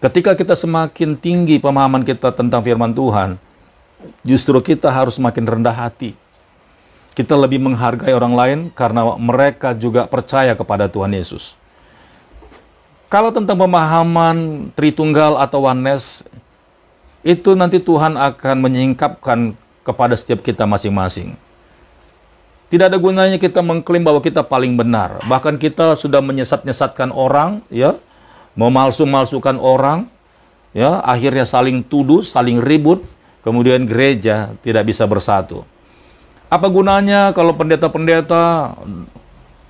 Ketika kita semakin tinggi pemahaman kita tentang firman Tuhan, justru kita harus semakin rendah hati. Kita lebih menghargai orang lain karena mereka juga percaya kepada Tuhan Yesus. Kalau tentang pemahaman Tritunggal atau Oneness, itu nanti Tuhan akan menyingkapkan kepada setiap kita masing-masing. Tidak ada gunanya kita mengklaim bahwa kita paling benar. Bahkan kita sudah menyesat-nyesatkan orang, ya, memalsu-malsukan orang, ya, akhirnya saling tuduh, saling ribut, kemudian gereja tidak bisa bersatu. Apa gunanya kalau pendeta-pendeta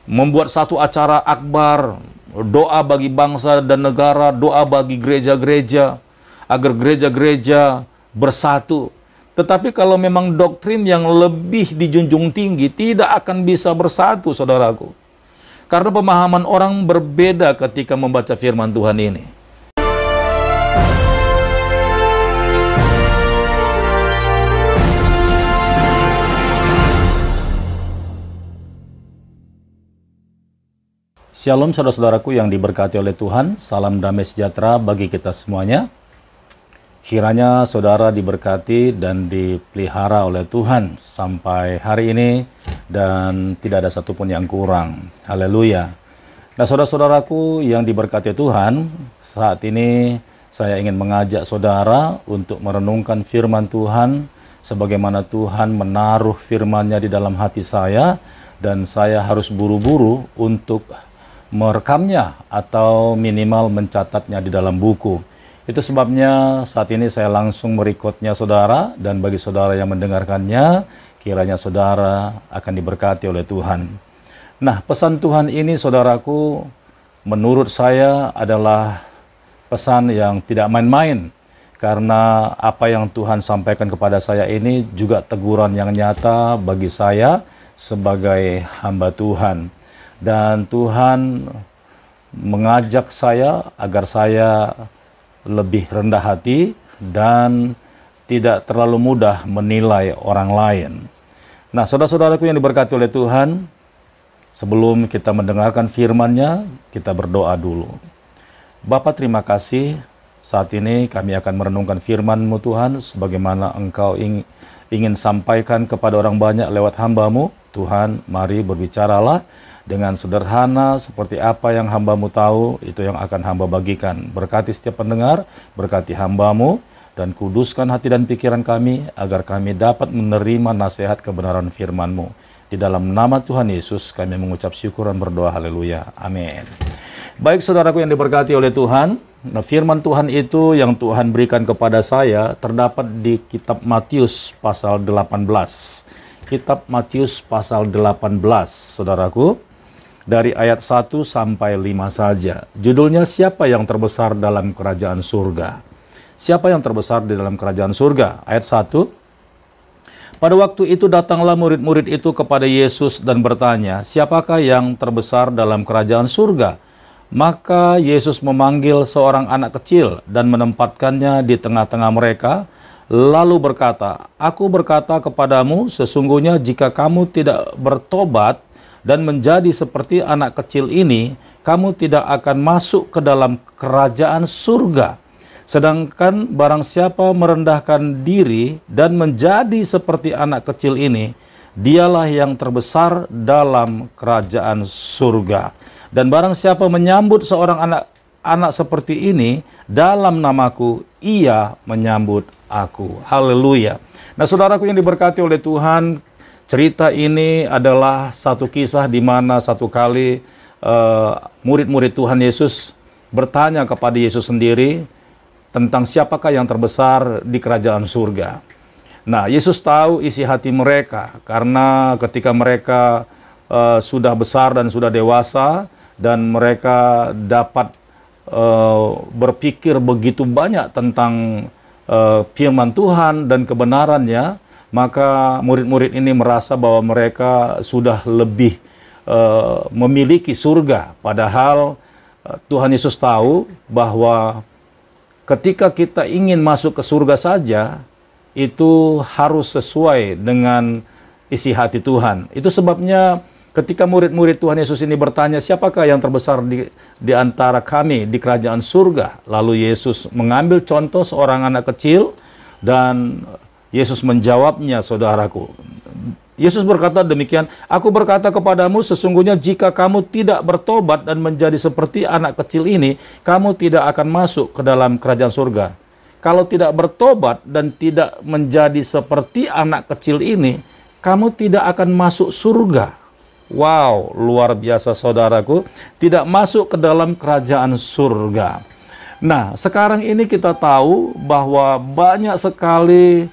membuat satu acara akbar, doa bagi bangsa dan negara, doa bagi gereja-gereja, agar gereja-gereja bersatu. Tetapi kalau memang doktrin yang lebih dijunjung tinggi, tidak akan bisa bersatu, saudaraku. Karena pemahaman orang berbeda ketika membaca firman Tuhan ini. Shalom saudara-saudaraku yang diberkati oleh Tuhan, salam damai sejahtera bagi kita semuanya. Kiranya saudara diberkati dan dipelihara oleh Tuhan sampai hari ini dan tidak ada satupun yang kurang. Haleluya. Nah saudara-saudaraku yang diberkati Tuhan, saat ini saya ingin mengajak saudara untuk merenungkan firman Tuhan sebagaimana Tuhan menaruh firmannya di dalam hati saya dan saya harus buru-buru untuk merekamnya atau minimal mencatatnya di dalam buku. Itu sebabnya saat ini saya langsung merekodnya saudara dan bagi saudara yang mendengarkannya, kiranya saudara akan diberkati oleh Tuhan. Nah, pesan Tuhan ini saudaraku menurut saya adalah pesan yang tidak main-main karena apa yang Tuhan sampaikan kepada saya ini juga teguran yang nyata bagi saya sebagai hamba Tuhan. Dan Tuhan mengajak saya agar saya lebih rendah hati dan tidak terlalu mudah menilai orang lain. Nah, saudara-saudaraku yang diberkati oleh Tuhan, sebelum kita mendengarkan firman-Nya, kita berdoa dulu. Bapa terima kasih saat ini kami akan merenungkan firman-Mu Tuhan sebagaimana Engkau ingin, ingin sampaikan kepada orang banyak lewat hambamu. Tuhan, mari berbicaralah dengan sederhana seperti apa yang hambamu tahu, itu yang akan hamba bagikan. Berkati setiap pendengar, berkati hambamu, dan kuduskan hati dan pikiran kami, agar kami dapat menerima nasihat kebenaran firmanmu. Di dalam nama Tuhan Yesus kami mengucap syukur dan berdoa haleluya. Amin. Baik saudaraku yang diberkati oleh Tuhan, nah firman Tuhan itu yang Tuhan berikan kepada saya terdapat di kitab Matius pasal 18. Kitab Matius pasal 18, saudaraku dari ayat 1 sampai 5 saja. Judulnya siapa yang terbesar dalam kerajaan surga? Siapa yang terbesar di dalam kerajaan surga? Ayat 1. Pada waktu itu datanglah murid-murid itu kepada Yesus dan bertanya, "Siapakah yang terbesar dalam kerajaan surga?" Maka Yesus memanggil seorang anak kecil dan menempatkannya di tengah-tengah mereka, lalu berkata, "Aku berkata kepadamu, sesungguhnya jika kamu tidak bertobat, dan menjadi seperti anak kecil ini, kamu tidak akan masuk ke dalam kerajaan surga. Sedangkan barang siapa merendahkan diri dan menjadi seperti anak kecil ini, dialah yang terbesar dalam kerajaan surga. Dan barang siapa menyambut seorang anak anak seperti ini dalam namaku, ia menyambut aku. Haleluya. Nah, saudaraku yang diberkati oleh Tuhan, Cerita ini adalah satu kisah di mana satu kali eh, murid-murid uh, Tuhan Yesus bertanya kepada Yesus sendiri tentang siapakah yang terbesar di kerajaan surga. Nah, Yesus tahu isi hati mereka karena ketika mereka uh, sudah besar dan sudah dewasa dan mereka dapat uh, berpikir begitu banyak tentang uh, firman Tuhan dan kebenarannya, maka murid-murid ini merasa bahwa mereka sudah lebih uh, memiliki surga. Padahal eh, Tuhan Yesus tahu bahwa ketika kita ingin masuk ke surga saja, itu harus sesuai dengan isi hati Tuhan. Itu sebabnya ketika murid-murid Tuhan Yesus ini bertanya, siapakah yang terbesar di, di antara kami di kerajaan surga? Lalu Yesus mengambil contoh seorang anak kecil dan Yesus menjawabnya, saudaraku. Yesus berkata demikian, Aku berkata kepadamu, sesungguhnya jika kamu tidak bertobat dan menjadi seperti anak kecil ini, kamu tidak akan masuk ke dalam kerajaan surga. Kalau tidak bertobat dan tidak menjadi seperti anak kecil ini, kamu tidak akan masuk surga. Wow, luar biasa saudaraku, tidak masuk ke dalam kerajaan surga. Nah, sekarang ini kita tahu bahwa banyak sekali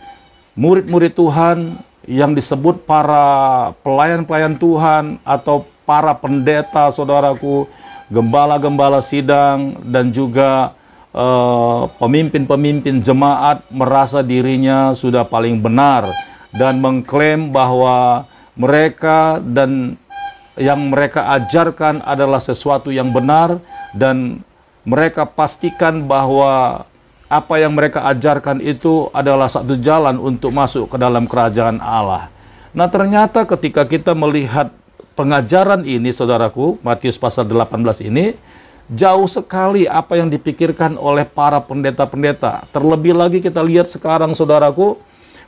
murid-murid Tuhan yang disebut para pelayan-pelayan Tuhan atau para pendeta saudaraku, gembala-gembala sidang dan juga eh, pemimpin-pemimpin uh, jemaat merasa dirinya sudah paling benar dan mengklaim bahwa mereka dan yang mereka ajarkan adalah sesuatu yang benar dan mereka pastikan bahwa apa yang mereka ajarkan itu adalah satu jalan untuk masuk ke dalam kerajaan Allah. Nah, ternyata ketika kita melihat pengajaran ini, saudaraku, Matius pasal 18 ini, jauh sekali apa yang dipikirkan oleh para pendeta-pendeta. Terlebih lagi kita lihat sekarang, saudaraku,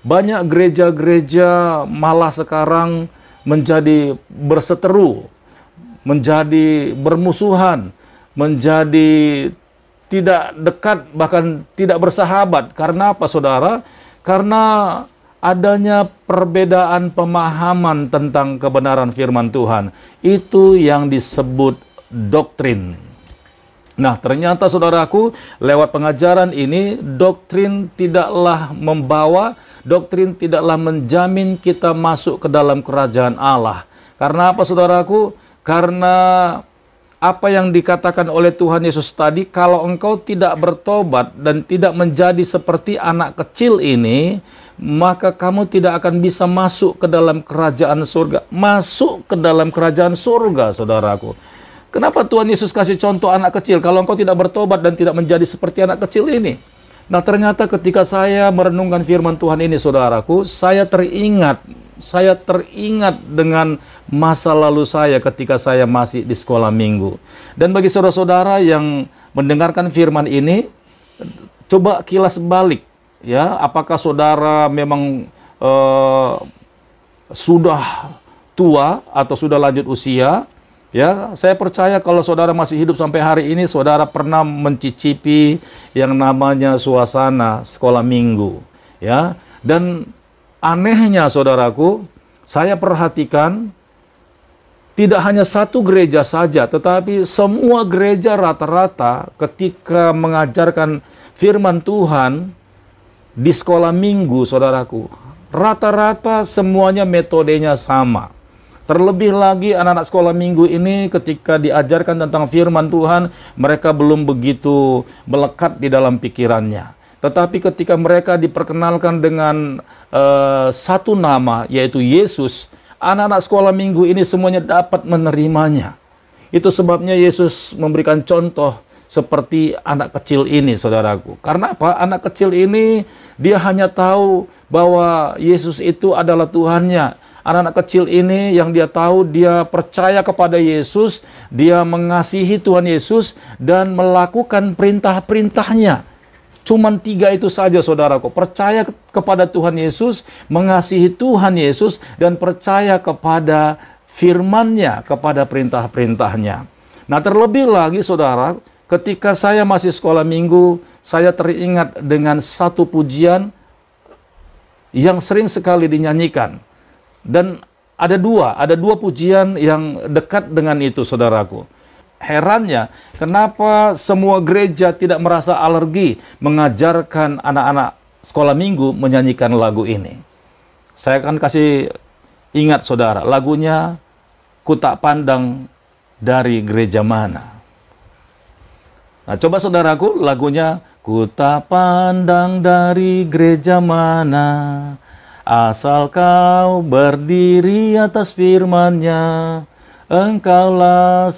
banyak gereja-gereja malah sekarang menjadi berseteru, menjadi bermusuhan, menjadi tidak dekat bahkan tidak bersahabat. Karena apa Saudara? Karena adanya perbedaan pemahaman tentang kebenaran firman Tuhan. Itu yang disebut doktrin. Nah, ternyata saudaraku, lewat pengajaran ini, doktrin tidaklah membawa, doktrin tidaklah menjamin kita masuk ke dalam kerajaan Allah. Karena apa, saudaraku? Karena apa yang dikatakan oleh Tuhan Yesus tadi, kalau engkau tidak bertobat dan tidak menjadi seperti anak kecil ini, maka kamu tidak akan bisa masuk ke dalam kerajaan surga. Masuk ke dalam kerajaan surga, saudaraku. Kenapa Tuhan Yesus kasih contoh anak kecil? Kalau engkau tidak bertobat dan tidak menjadi seperti anak kecil ini, Nah ternyata ketika saya merenungkan firman Tuhan ini saudaraku, saya teringat, saya teringat dengan masa lalu saya ketika saya masih di sekolah minggu. Dan bagi saudara-saudara yang mendengarkan firman ini, coba kilas balik ya, apakah saudara memang eh, sudah tua atau sudah lanjut usia Ya, saya percaya kalau saudara masih hidup sampai hari ini, saudara pernah mencicipi yang namanya suasana sekolah minggu. Ya, dan anehnya saudaraku, saya perhatikan tidak hanya satu gereja saja, tetapi semua gereja rata-rata ketika mengajarkan firman Tuhan di sekolah minggu, saudaraku, rata-rata semuanya metodenya sama Terlebih lagi anak-anak sekolah minggu ini ketika diajarkan tentang firman Tuhan, mereka belum begitu melekat di dalam pikirannya. Tetapi ketika mereka diperkenalkan dengan uh, satu nama yaitu Yesus, anak-anak sekolah minggu ini semuanya dapat menerimanya. Itu sebabnya Yesus memberikan contoh seperti anak kecil ini, saudaraku. Karena apa? Anak kecil ini dia hanya tahu bahwa Yesus itu adalah Tuhannya anak-anak kecil ini yang dia tahu dia percaya kepada Yesus, dia mengasihi Tuhan Yesus dan melakukan perintah-perintahnya. Cuman tiga itu saja saudaraku, percaya kepada Tuhan Yesus, mengasihi Tuhan Yesus, dan percaya kepada Firman-Nya kepada perintah-perintahnya. Nah terlebih lagi saudara, ketika saya masih sekolah minggu, saya teringat dengan satu pujian yang sering sekali dinyanyikan. Dan ada dua, ada dua pujian yang dekat dengan itu saudaraku. Herannya, kenapa semua gereja tidak merasa alergi mengajarkan anak-anak sekolah minggu menyanyikan lagu ini? Saya akan kasih ingat saudara, lagunya ku tak pandang dari gereja mana. Nah, coba saudaraku, lagunya ku tak pandang dari gereja mana Asal kau berdiri atas firman-Nya, engkaulah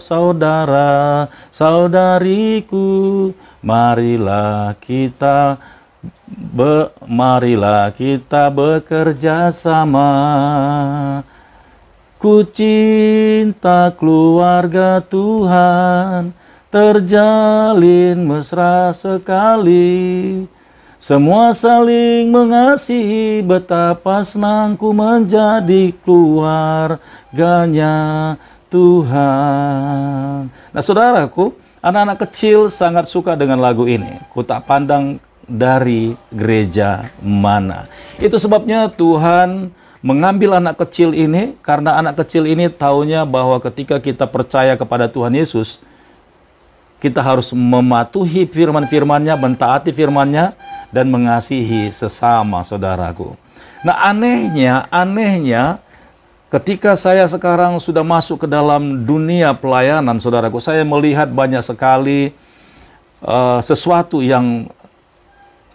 saudara saudariku. Marilah kita be marilah kita bekerja sama. Ku cinta keluarga Tuhan, terjalin mesra sekali semua saling mengasihi betapa senangku menjadi keluarganya Tuhan. Nah saudaraku, anak-anak kecil sangat suka dengan lagu ini. Ku tak pandang dari gereja mana. Itu sebabnya Tuhan mengambil anak kecil ini karena anak kecil ini taunya bahwa ketika kita percaya kepada Tuhan Yesus, kita harus mematuhi firman-firmannya, mentaati firmannya, dan mengasihi sesama saudaraku. Nah anehnya, anehnya ketika saya sekarang sudah masuk ke dalam dunia pelayanan saudaraku, saya melihat banyak sekali uh, sesuatu yang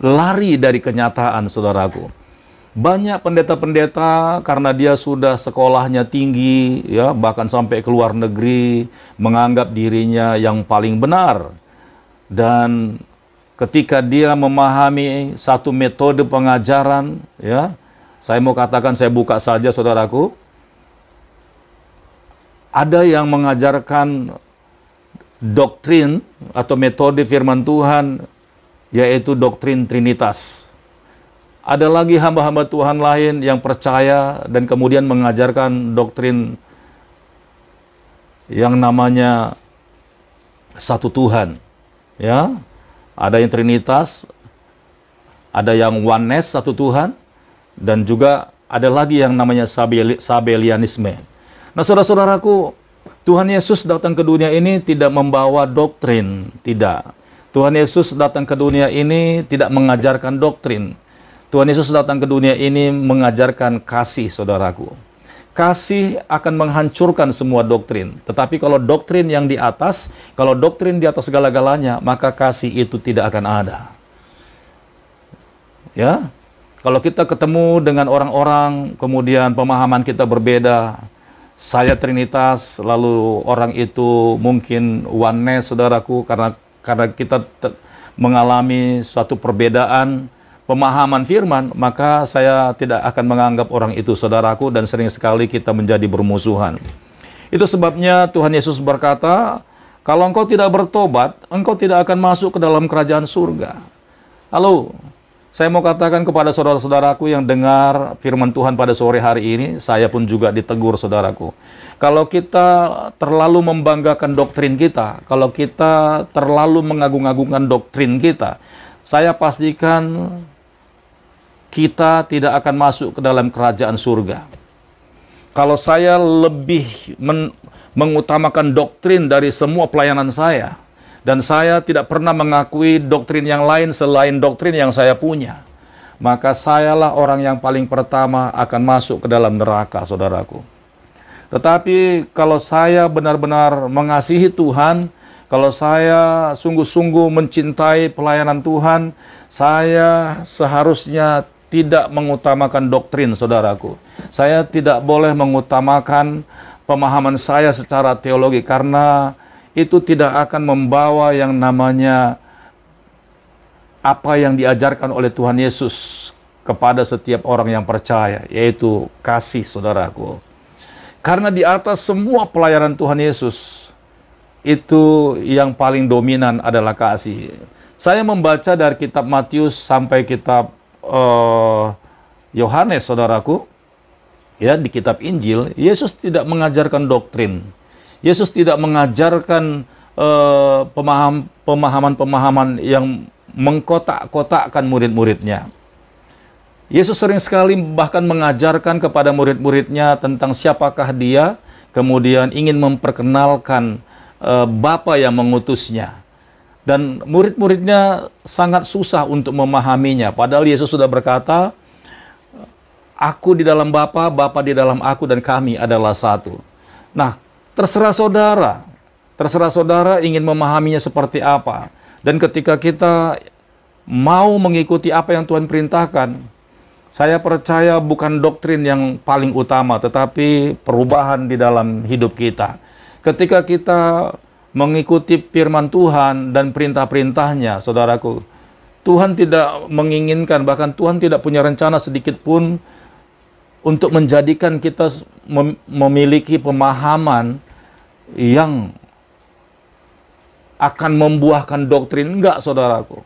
lari dari kenyataan saudaraku banyak pendeta-pendeta karena dia sudah sekolahnya tinggi ya bahkan sampai ke luar negeri menganggap dirinya yang paling benar dan ketika dia memahami satu metode pengajaran ya saya mau katakan saya buka saja saudaraku ada yang mengajarkan doktrin atau metode firman Tuhan yaitu doktrin trinitas ada lagi hamba-hamba Tuhan lain yang percaya dan kemudian mengajarkan doktrin yang namanya satu Tuhan. Ya, ada yang Trinitas, ada yang oneness satu Tuhan, dan juga ada lagi yang namanya Sabelianisme. Nah, saudara-saudaraku, Tuhan Yesus datang ke dunia ini tidak membawa doktrin, tidak. Tuhan Yesus datang ke dunia ini tidak mengajarkan doktrin, Tuhan Yesus datang ke dunia ini mengajarkan kasih, saudaraku. Kasih akan menghancurkan semua doktrin. Tetapi kalau doktrin yang di atas, kalau doktrin di atas segala-galanya, maka kasih itu tidak akan ada. Ya, kalau kita ketemu dengan orang-orang, kemudian pemahaman kita berbeda, saya Trinitas, lalu orang itu mungkin oneness, saudaraku, karena karena kita mengalami suatu perbedaan, pemahaman firman, maka saya tidak akan menganggap orang itu saudaraku dan sering sekali kita menjadi bermusuhan. Itu sebabnya Tuhan Yesus berkata, kalau engkau tidak bertobat, engkau tidak akan masuk ke dalam kerajaan surga. Halo, saya mau katakan kepada saudara-saudaraku yang dengar firman Tuhan pada sore hari ini, saya pun juga ditegur saudaraku. Kalau kita terlalu membanggakan doktrin kita, kalau kita terlalu mengagung-agungkan doktrin kita, saya pastikan kita tidak akan masuk ke dalam kerajaan surga. Kalau saya lebih men mengutamakan doktrin dari semua pelayanan saya, dan saya tidak pernah mengakui doktrin yang lain selain doktrin yang saya punya, maka sayalah orang yang paling pertama akan masuk ke dalam neraka, saudaraku. Tetapi kalau saya benar-benar mengasihi Tuhan, kalau saya sungguh-sungguh mencintai pelayanan Tuhan, saya seharusnya tidak mengutamakan doktrin, saudaraku. Saya tidak boleh mengutamakan pemahaman saya secara teologi karena itu tidak akan membawa yang namanya apa yang diajarkan oleh Tuhan Yesus kepada setiap orang yang percaya, yaitu kasih saudaraku. Karena di atas semua pelayanan Tuhan Yesus, itu yang paling dominan adalah kasih. Saya membaca dari kitab Matius sampai kitab Eh, Yohanes, uh, saudaraku, ya di kitab Injil, Yesus tidak mengajarkan doktrin. Yesus tidak mengajarkan eh, pemahaman pemahaman-pemahaman yang mengkotak-kotakkan murid-muridnya. Yesus sering sekali bahkan mengajarkan kepada murid-muridnya tentang siapakah dia, kemudian ingin memperkenalkan uh, Bapa yang mengutusnya dan murid-muridnya sangat susah untuk memahaminya. Padahal Yesus sudah berkata, Aku di dalam Bapa, Bapa di dalam aku, dan kami adalah satu. Nah, terserah saudara. Terserah saudara ingin memahaminya seperti apa. Dan ketika kita mau mengikuti apa yang Tuhan perintahkan, saya percaya bukan doktrin yang paling utama, tetapi perubahan di dalam hidup kita. Ketika kita mengikuti firman Tuhan dan perintah-perintahnya, saudaraku. Tuhan tidak menginginkan, bahkan Tuhan tidak punya rencana sedikit pun untuk menjadikan kita memiliki pemahaman yang akan membuahkan doktrin. Enggak, saudaraku.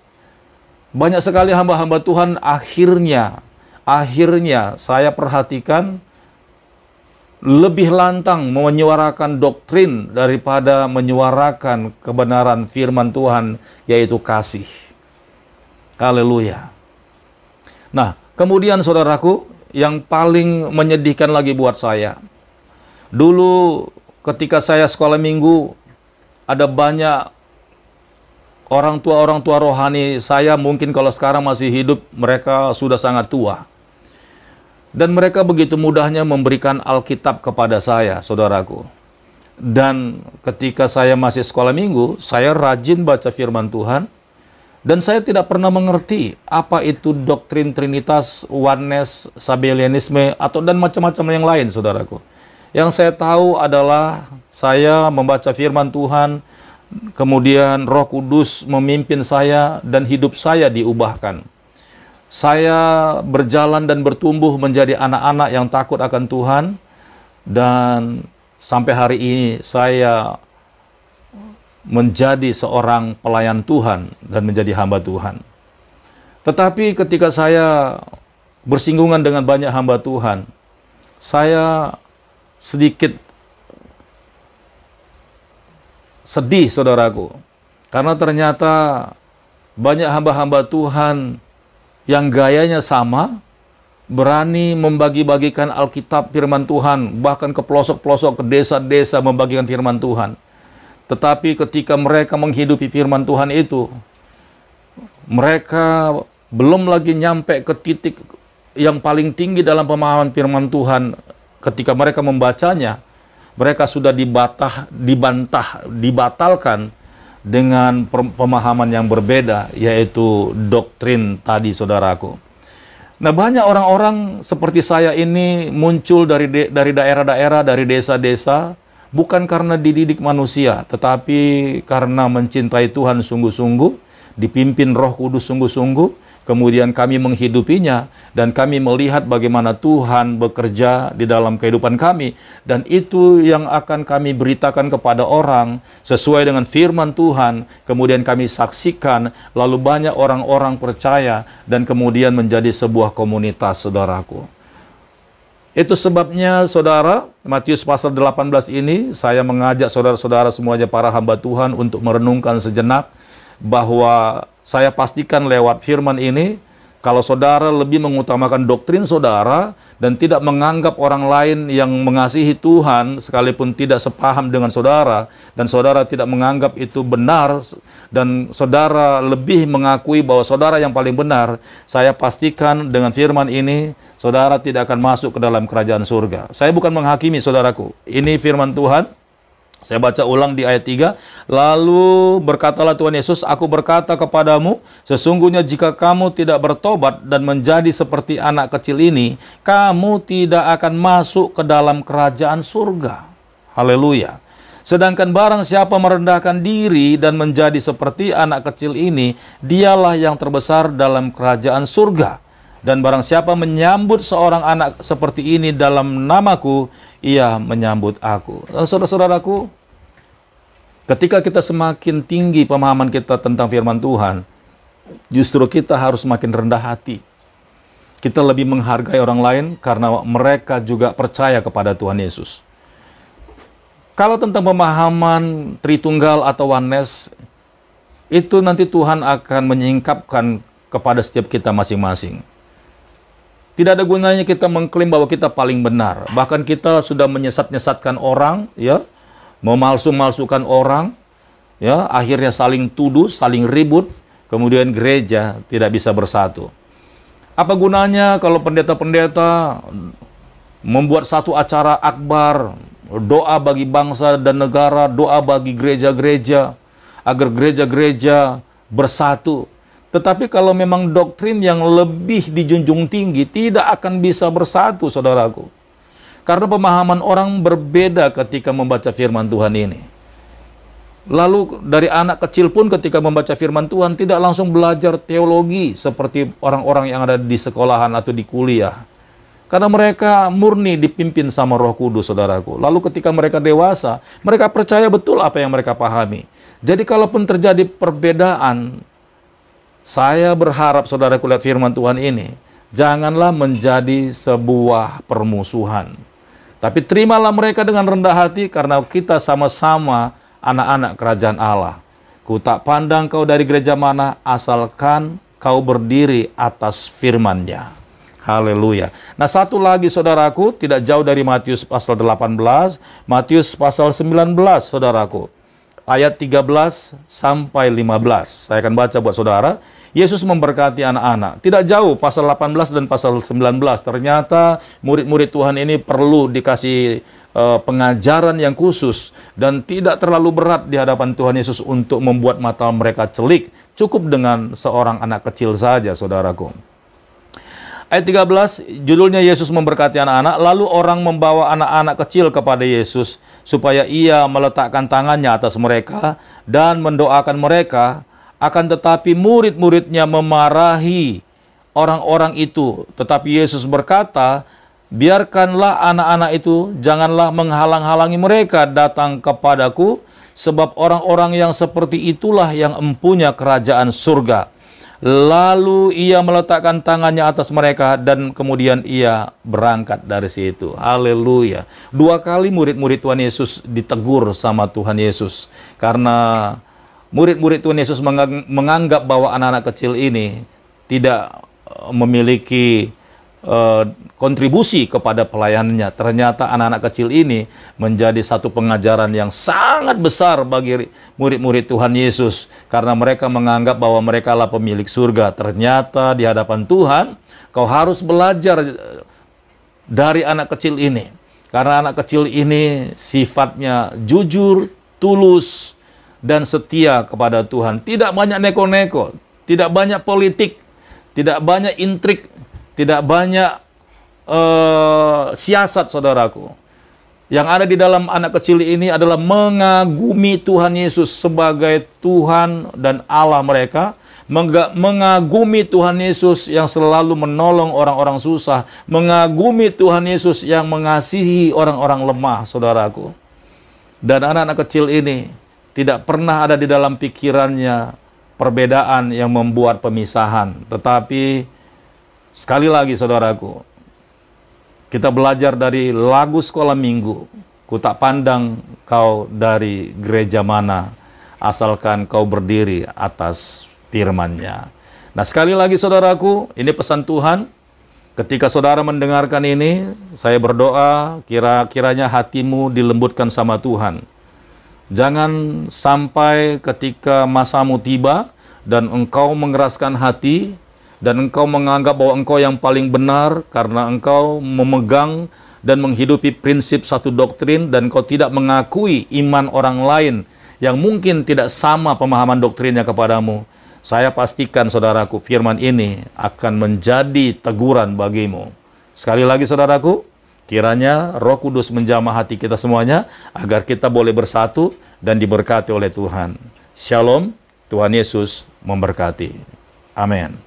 Banyak sekali hamba-hamba Tuhan akhirnya, akhirnya saya perhatikan lebih lantang menyuarakan doktrin daripada menyuarakan kebenaran firman Tuhan yaitu kasih. Haleluya. Nah, kemudian saudaraku, yang paling menyedihkan lagi buat saya. Dulu ketika saya sekolah minggu ada banyak orang tua-orang tua rohani saya mungkin kalau sekarang masih hidup mereka sudah sangat tua dan mereka begitu mudahnya memberikan Alkitab kepada saya, saudaraku. Dan ketika saya masih sekolah minggu, saya rajin baca firman Tuhan. Dan saya tidak pernah mengerti apa itu doktrin Trinitas, Oneness, Sabellianisme, atau dan macam-macam yang lain, saudaraku. Yang saya tahu adalah saya membaca firman Tuhan, kemudian Roh Kudus memimpin saya dan hidup saya diubahkan. Saya berjalan dan bertumbuh menjadi anak-anak yang takut akan Tuhan dan sampai hari ini saya menjadi seorang pelayan Tuhan dan menjadi hamba Tuhan. Tetapi ketika saya bersinggungan dengan banyak hamba Tuhan, saya sedikit sedih saudaraku. Karena ternyata banyak hamba-hamba Tuhan yang gayanya sama, berani membagi-bagikan Alkitab firman Tuhan, bahkan ke pelosok-pelosok, ke desa-desa membagikan firman Tuhan. Tetapi ketika mereka menghidupi firman Tuhan itu, mereka belum lagi nyampe ke titik yang paling tinggi dalam pemahaman firman Tuhan ketika mereka membacanya, mereka sudah dibatah, dibantah, dibatalkan dengan pemahaman yang berbeda, yaitu doktrin tadi, saudaraku. Nah, banyak orang-orang seperti saya ini muncul dari de dari daerah-daerah, dari desa-desa, bukan karena dididik manusia, tetapi karena mencintai Tuhan sungguh-sungguh, dipimpin Roh Kudus sungguh-sungguh, kemudian kami menghidupinya, dan kami melihat bagaimana Tuhan bekerja di dalam kehidupan kami, dan itu yang akan kami beritakan kepada orang sesuai dengan firman Tuhan. Kemudian kami saksikan, lalu banyak orang-orang percaya, dan kemudian menjadi sebuah komunitas saudaraku. Itu sebabnya saudara, Matius pasal 18 ini saya mengajak saudara-saudara semuanya para hamba Tuhan untuk merenungkan sejenak bahwa saya pastikan lewat firman ini, kalau saudara lebih mengutamakan doktrin saudara dan tidak menganggap orang lain yang mengasihi Tuhan sekalipun tidak sepaham dengan saudara dan saudara tidak menganggap itu benar dan saudara lebih mengakui bahwa saudara yang paling benar, saya pastikan dengan firman ini saudara tidak akan masuk ke dalam kerajaan surga. Saya bukan menghakimi saudaraku. Ini firman Tuhan saya baca ulang di ayat 3. Lalu berkatalah Tuhan Yesus, aku berkata kepadamu, sesungguhnya jika kamu tidak bertobat dan menjadi seperti anak kecil ini, kamu tidak akan masuk ke dalam kerajaan surga. Haleluya. Sedangkan barang siapa merendahkan diri dan menjadi seperti anak kecil ini, dialah yang terbesar dalam kerajaan surga. Dan barang siapa menyambut seorang anak seperti ini dalam namaku, ia menyambut aku. Eh, saudara-saudaraku, ketika kita semakin tinggi pemahaman kita tentang firman Tuhan, justru kita harus semakin rendah hati. Kita lebih menghargai orang lain karena mereka juga percaya kepada Tuhan Yesus. Kalau tentang pemahaman Tritunggal atau Oneness, itu nanti Tuhan akan menyingkapkan kepada setiap kita masing-masing. Tidak ada gunanya kita mengklaim bahwa kita paling benar. Bahkan kita sudah menyesat-nyesatkan orang, ya, memalsu-malsukan orang, ya, akhirnya saling tuduh, saling ribut, kemudian gereja tidak bisa bersatu. Apa gunanya kalau pendeta-pendeta membuat satu acara akbar, doa bagi bangsa dan negara, doa bagi gereja-gereja, agar gereja-gereja bersatu, tetapi kalau memang doktrin yang lebih dijunjung tinggi tidak akan bisa bersatu saudaraku. Karena pemahaman orang berbeda ketika membaca firman Tuhan ini. Lalu dari anak kecil pun ketika membaca firman Tuhan tidak langsung belajar teologi seperti orang-orang yang ada di sekolahan atau di kuliah. Karena mereka murni dipimpin sama roh kudus, saudaraku. Lalu ketika mereka dewasa, mereka percaya betul apa yang mereka pahami. Jadi kalaupun terjadi perbedaan saya berharap saudara kulihat firman Tuhan ini, janganlah menjadi sebuah permusuhan. Tapi terimalah mereka dengan rendah hati karena kita sama-sama anak-anak kerajaan Allah. Ku tak pandang kau dari gereja mana, asalkan kau berdiri atas firmannya. Haleluya. Nah satu lagi saudaraku, tidak jauh dari Matius pasal 18, Matius pasal 19 saudaraku. Ayat 13 sampai 15. Saya akan baca buat saudara. Yesus memberkati anak-anak. Tidak jauh pasal 18 dan pasal 19. Ternyata murid-murid Tuhan ini perlu dikasih uh, pengajaran yang khusus dan tidak terlalu berat di hadapan Tuhan Yesus untuk membuat mata mereka celik. Cukup dengan seorang anak kecil saja, saudaraku. Ayat 13, judulnya Yesus memberkati anak-anak, lalu orang membawa anak-anak kecil kepada Yesus, supaya ia meletakkan tangannya atas mereka dan mendoakan mereka, akan tetapi murid-muridnya memarahi orang-orang itu. Tetapi Yesus berkata, biarkanlah anak-anak itu, janganlah menghalang-halangi mereka datang kepadaku, sebab orang-orang yang seperti itulah yang empunya kerajaan surga. Lalu ia meletakkan tangannya atas mereka dan kemudian ia berangkat dari situ. Haleluya. Dua kali murid-murid Tuhan Yesus ditegur sama Tuhan Yesus karena murid-murid Tuhan Yesus menganggap bahwa anak-anak kecil ini tidak eh, memiliki eh, kontribusi kepada pelayanannya. Ternyata anak-anak kecil ini menjadi satu pengajaran yang sangat besar bagi murid-murid Tuhan Yesus karena mereka menganggap bahwa mereka lah pemilik surga. Ternyata di hadapan Tuhan kau harus belajar eh, dari anak kecil ini. Karena anak kecil ini sifatnya jujur, tulus, dan setia kepada Tuhan. Tidak banyak neko-neko, tidak banyak politik, tidak banyak intrik, tidak banyak uh, siasat saudaraku. Yang ada di dalam anak kecil ini adalah mengagumi Tuhan Yesus sebagai Tuhan dan Allah mereka, mengagumi Tuhan Yesus yang selalu menolong orang-orang susah, mengagumi Tuhan Yesus yang mengasihi orang-orang lemah, saudaraku. Dan anak-anak kecil ini tidak pernah ada di dalam pikirannya perbedaan yang membuat pemisahan. Tetapi sekali lagi saudaraku, kita belajar dari lagu sekolah minggu. Ku tak pandang kau dari gereja mana, asalkan kau berdiri atas firmannya. Nah sekali lagi saudaraku, ini pesan Tuhan. Ketika saudara mendengarkan ini, saya berdoa kira-kiranya hatimu dilembutkan sama Tuhan Jangan sampai ketika masamu tiba dan engkau mengeraskan hati dan engkau menganggap bahwa engkau yang paling benar karena engkau memegang dan menghidupi prinsip satu doktrin dan engkau tidak mengakui iman orang lain yang mungkin tidak sama pemahaman doktrinnya kepadamu. Saya pastikan saudaraku firman ini akan menjadi teguran bagimu. Sekali lagi saudaraku, Kiranya Roh Kudus menjamah hati kita semuanya agar kita boleh bersatu dan diberkati oleh Tuhan. Shalom, Tuhan Yesus memberkati. Amin.